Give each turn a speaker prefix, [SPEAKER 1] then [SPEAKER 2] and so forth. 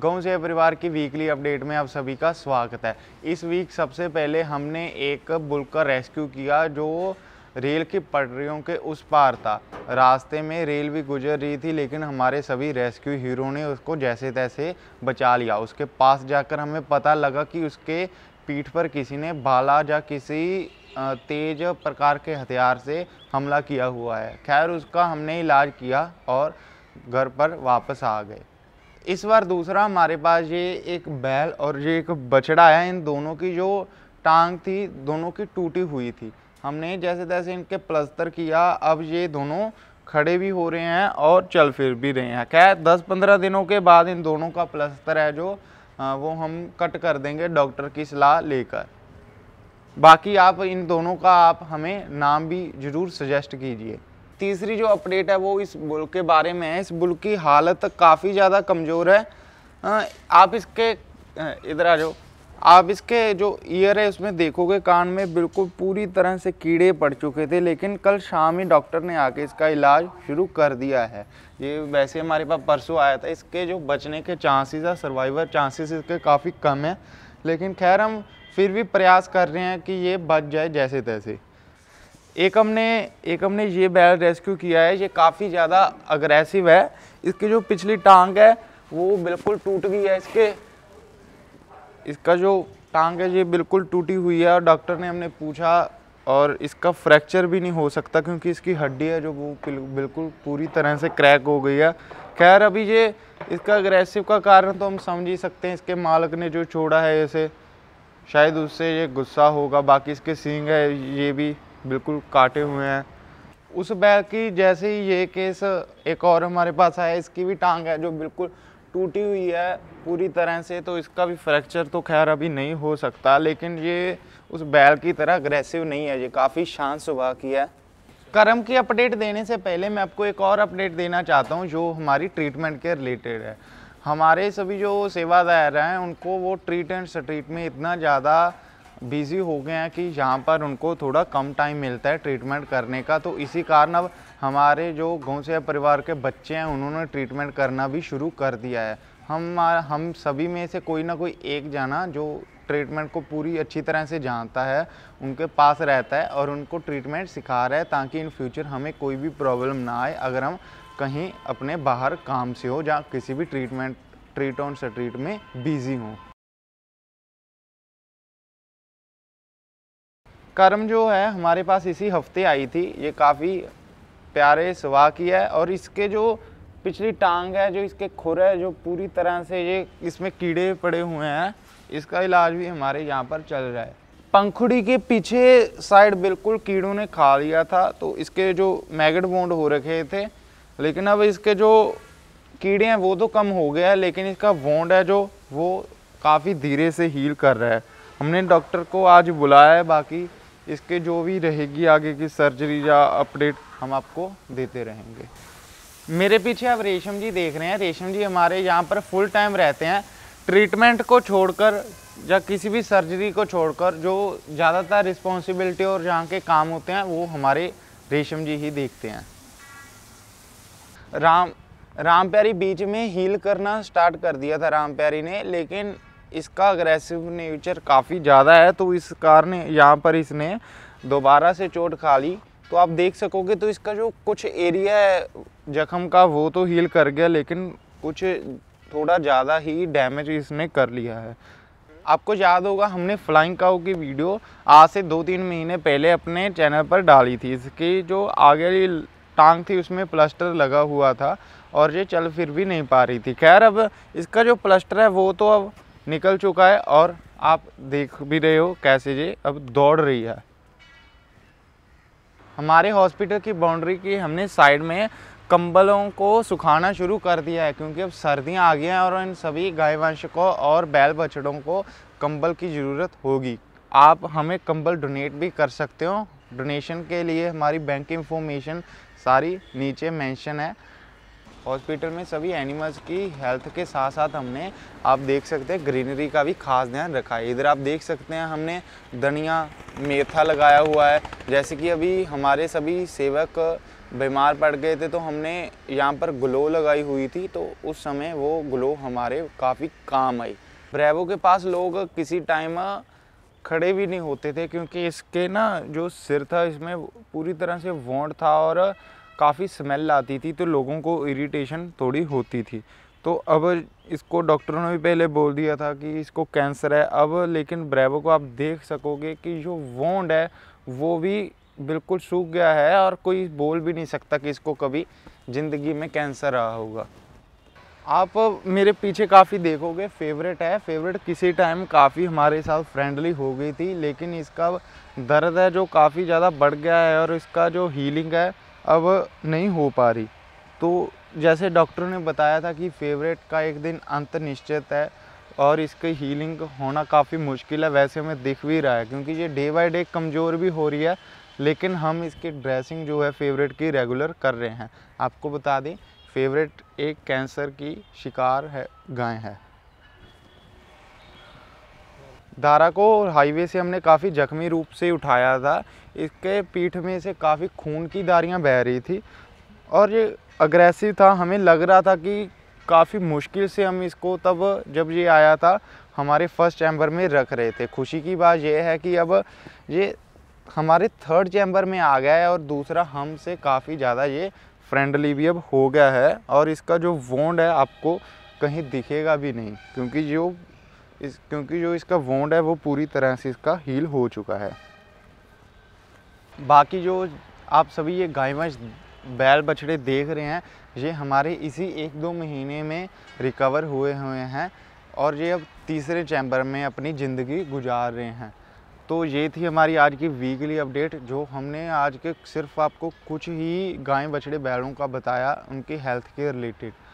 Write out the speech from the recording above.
[SPEAKER 1] गौ से परिवार की वीकली अपडेट में आप सभी का स्वागत है इस वीक सबसे पहले हमने एक बुल्क का रेस्क्यू किया जो रेल की पटरियों के उस पार था रास्ते में रेल भी गुजर रही थी लेकिन हमारे सभी रेस्क्यू हीरो ने उसको जैसे तैसे बचा लिया उसके पास जाकर हमें पता लगा कि उसके पीठ पर किसी ने भाला या किसी तेज प्रकार के हथियार से हमला किया हुआ है खैर उसका हमने इलाज किया और घर पर वापस आ गए इस बार दूसरा हमारे पास ये एक बैल और ये एक बछड़ा है इन दोनों की जो टांग थी दोनों की टूटी हुई थी हमने जैसे तैसे इनके प्लस्तर किया अब ये दोनों खड़े भी हो रहे हैं और चल फिर भी रहे हैं क्या दस पंद्रह दिनों के बाद इन दोनों का प्लस्तर है जो वो हम कट कर देंगे डॉक्टर की सलाह लेकर बाकी आप इन दोनों का आप हमें नाम भी ज़रूर सजेस्ट कीजिए तीसरी जो अपडेट है वो इस बुल के बारे में है इस बुल की हालत काफ़ी ज़्यादा कमज़ोर है आप इसके इधर आ जाओ आप इसके जो ईयर है उसमें देखोगे कान में बिल्कुल पूरी तरह से कीड़े पड़ चुके थे लेकिन कल शाम ही डॉक्टर ने आके इसका इलाज शुरू कर दिया है ये वैसे हमारे पास परसों आया था इसके जो बचने के चांसेस है सर्वाइवर चांसेस इसके काफ़ी कम है लेकिन खैर हम फिर भी प्रयास कर रहे हैं कि ये बच जाए जैसे तैसे एकम ने एकम ने ये बैल रेस्क्यू किया है ये काफ़ी ज़्यादा अग्रेसिव है इसकी जो पिछली टांग है वो बिल्कुल टूट गई है इसके इसका जो टांग है ये बिल्कुल टूटी हुई है और डॉक्टर ने हमने पूछा और इसका फ्रैक्चर भी नहीं हो सकता क्योंकि इसकी हड्डी है जो वो बिल्कुल पूरी तरह से क्रैक हो गई है खैर अभी ये इसका अग्रेसिव का कारण तो हम समझ ही सकते हैं इसके मालक ने जो छोड़ा है इसे शायद उससे ये गुस्सा होगा बाकी इसके सींग है ये भी बिल्कुल काटे हुए हैं उस बैल की जैसे ही ये केस एक और हमारे पास आया इसकी भी टांग है जो बिल्कुल टूटी हुई है पूरी तरह से तो इसका भी फ्रैक्चर तो खैर अभी नहीं हो सकता लेकिन ये उस बैल की तरह अग्रेसिव नहीं है ये काफ़ी शांत सुबह की है कर्म की अपडेट देने से पहले मैं आपको एक और अपडेट देना चाहता हूँ जो हमारी ट्रीटमेंट के रिलेटेड है हमारे सभी जो सेवादार हैं उनको वो ट्रीट एंड स्ट्रीट में इतना ज़्यादा बिज़ी हो गए हैं कि यहाँ पर उनको थोड़ा कम टाइम मिलता है ट्रीटमेंट करने का तो इसी कारण अब हमारे जो गाँव से परिवार के बच्चे हैं उन्होंने ट्रीटमेंट करना भी शुरू कर दिया है हम हम सभी में से कोई ना कोई एक जाना जो ट्रीटमेंट को पूरी अच्छी तरह से जानता है उनके पास रहता है और उनको ट्रीटमेंट सिखा रहा है ताकि इन फ्यूचर हमें कोई भी प्रॉब्लम ना आए अगर हम कहीं अपने बाहर काम से हो या किसी भी ट्रीटमेंट ट्रीट ऑन सट्रीट में बिज़ी हों कर्म जो है हमारे पास इसी हफ्ते आई थी ये काफ़ी प्यारे सुबह की है और इसके जो पिछली टांग है जो इसके खुर है जो पूरी तरह से ये इसमें कीड़े पड़े हुए हैं इसका इलाज भी हमारे यहाँ पर चल रहा है पंखुड़ी के पीछे साइड बिल्कुल कीड़ों ने खा लिया था तो इसके जो मैगट बोंड हो रखे थे लेकिन अब इसके जो कीड़े हैं वो तो कम हो गया है लेकिन इसका बोंड है जो वो काफ़ी धीरे से हील कर रहा है हमने डॉक्टर को आज बुलाया है बाकी इसके जो भी रहेगी आगे की सर्जरी या अपडेट हम आपको देते रहेंगे मेरे पीछे आप रेशम जी देख रहे हैं रेशम जी हमारे यहाँ पर फुल टाइम रहते हैं ट्रीटमेंट को छोड़कर या किसी भी सर्जरी को छोड़कर जो ज़्यादातर रिस्पॉन्सिबिलिटी और जहाँ के काम होते हैं वो हमारे रेशम जी ही देखते हैं राम राम प्यारी बीच में हील करना स्टार्ट कर दिया था राम प्यारी ने लेकिन इसका अग्रेसिव नेचर काफ़ी ज़्यादा है तो इस कार ने यहाँ पर इसने दोबारा से चोट खा ली तो आप देख सकोगे तो इसका जो कुछ एरिया है जख्म का वो तो हील कर गया लेकिन कुछ थोड़ा ज़्यादा ही डैमेज इसने कर लिया है आपको याद होगा हमने फ्लाइंग काउ की वीडियो आज से दो तीन महीने पहले अपने चैनल पर डाली थी इसकी जो आगे टांग थी उसमें प्लस्टर लगा हुआ था और ये चल फिर भी नहीं पा रही थी खैर अब इसका जो प्लस्टर है वो तो अब निकल चुका है और आप देख भी रहे हो कैसे ये अब दौड़ रही है हमारे हॉस्पिटल की बाउंड्री की हमने साइड में कंबलों को सुखाना शुरू कर दिया है क्योंकि अब सर्दियां आ गई हैं और इन सभी गाय वंशकों और बैल बछड़ों को कंबल की ज़रूरत होगी आप हमें कंबल डोनेट भी कर सकते हो डोनेशन के लिए हमारी बैंक इन्फॉर्मेशन सारी नीचे मेंशन है हॉस्पिटल में सभी एनिमल्स की हेल्थ के साथ साथ हमने आप देख सकते हैं ग्रीनरी का भी खास ध्यान रखा है इधर आप देख सकते हैं हमने धनिया मेथा लगाया हुआ है जैसे कि अभी हमारे सभी सेवक बीमार पड़ गए थे तो हमने यहाँ पर ग्लो लगाई हुई थी तो उस समय वो ग्लो हमारे काफ़ी काम आई ब्रैवो के पास लोग किसी टाइम खड़े भी नहीं होते थे क्योंकि इसके ना जो सिर था इसमें पूरी तरह से वोंड था और काफ़ी स्मेल आती थी तो लोगों को इरीटेशन थोड़ी होती थी तो अब इसको डॉक्टरों ने भी पहले बोल दिया था कि इसको कैंसर है अब लेकिन ब्रेवो को आप देख सकोगे कि जो वोंड है वो भी बिल्कुल सूख गया है और कोई बोल भी नहीं सकता कि इसको कभी ज़िंदगी में कैंसर रहा होगा आप मेरे पीछे काफ़ी देखोगे फेवरेट है फेवरेट किसी टाइम काफ़ी हमारे साथ फ्रेंडली हो गई थी लेकिन इसका दर्द है जो काफ़ी ज़्यादा बढ़ गया है और इसका जो हीलिंग है अब नहीं हो पा रही तो जैसे डॉक्टर ने बताया था कि फेवरेट का एक दिन अंत निश्चित है और इसके हीलिंग होना काफ़ी मुश्किल है वैसे हमें दिख भी रहा है क्योंकि ये डे बाय डे कमज़ोर भी हो रही है लेकिन हम इसकी ड्रेसिंग जो है फेवरेट की रेगुलर कर रहे हैं आपको बता दें फेवरेट एक कैंसर की शिकार है गाय है धारा को हाईवे से हमने काफ़ी जख्मी रूप से उठाया था इसके पीठ में से काफ़ी खून की दारियां बह रही थी और ये अग्रेसिव था हमें लग रहा था कि काफ़ी मुश्किल से हम इसको तब जब ये आया था हमारे फर्स्ट चैम्बर में रख रहे थे खुशी की बात यह है कि अब ये हमारे थर्ड चैम्बर में आ गया है और दूसरा हमसे काफ़ी ज़्यादा ये फ्रेंडली भी अब हो गया है और इसका जो वोंड है आपको कहीं दिखेगा भी नहीं क्योंकि जो इस क्योंकि जो इसका वोंड है वो पूरी तरह से इसका हील हो चुका है बाकी जो आप सभी ये गाय भैंस बैल बछड़े देख रहे हैं ये हमारे इसी एक दो महीने में रिकवर हुए हुए हैं और ये अब तीसरे चैम्बर में अपनी ज़िंदगी गुजार रहे हैं तो ये थी हमारी आज की वीकली अपडेट जो हमने आज के सिर्फ आपको कुछ ही गाय बछड़े बैलों का बताया उनकी हेल्थ के रिलेटेड